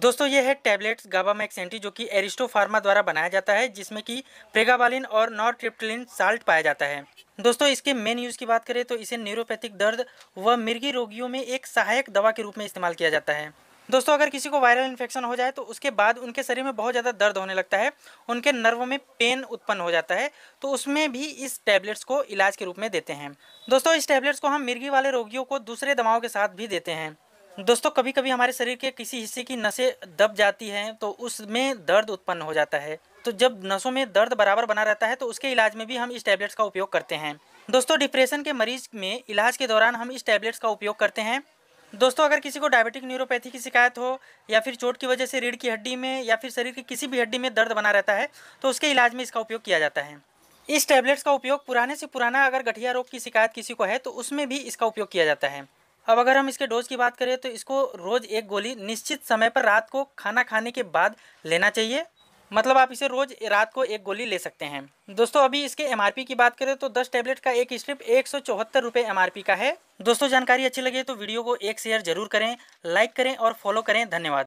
दोस्तों ये है टैबलेट्स गाबामैक्स एंटी जो कि एरिस्टो फार्मा द्वारा बनाया जाता है जिसमें कि प्रेगाबालिन और ट्रिप्टिलिन साल्ट पाया जाता है दोस्तों इसके मेन यूज़ की बात करें तो इसे न्यूरोपैथिक दर्द व मिर्गी रोगियों में एक सहायक दवा के रूप में इस्तेमाल किया जाता है दोस्तों अगर किसी को वायरल इन्फेक्शन हो जाए तो उसके बाद उनके शरीर में बहुत ज़्यादा दर्द होने लगता है उनके नर्वों में पेन उत्पन्न हो जाता है तो उसमें भी इस टैबलेट्स को इलाज के रूप में देते हैं दोस्तों इस टैबलेट्स को हम मिर्गी वाले रोगियों को दूसरे दवाओं के साथ भी देते हैं दोस्तों कभी कभी हमारे शरीर के किसी हिस्से की नसें दब जाती हैं तो उसमें दर्द उत्पन्न हो जाता है तो जब नसों में दर्द बराबर बना रहता है तो उसके इलाज में भी हम इस टैबलेट्स का उपयोग करते हैं दोस्तों डिप्रेशन के मरीज में इलाज के दौरान हम इस टैबलेट्स का उपयोग करते हैं दोस्तों अगर किसी को डायबिटिक न्यूरोपैथी की शिकायत हो या फिर चोट की वजह से रीढ़ की हड्डी में या फिर शरीर की किसी भी हड्डी में दर्द बना रहता है तो उसके इलाज में इसका उपयोग किया जाता है इस टैबलेट्स का उपयोग पुराने से पुराना अगर गठिया रोग की शिकायत किसी को है तो उसमें भी इसका उपयोग किया जाता है अब अगर हम इसके डोज की बात करें तो इसको रोज़ एक गोली निश्चित समय पर रात को खाना खाने के बाद लेना चाहिए मतलब आप इसे रोज़ रात को एक गोली ले सकते हैं दोस्तों अभी इसके एमआरपी की बात करें तो 10 टैबलेट का एक स्ट्रिप एक सौ एमआरपी का है दोस्तों जानकारी अच्छी लगे तो वीडियो को एक शेयर जरूर करें लाइक करें और फॉलो करें धन्यवाद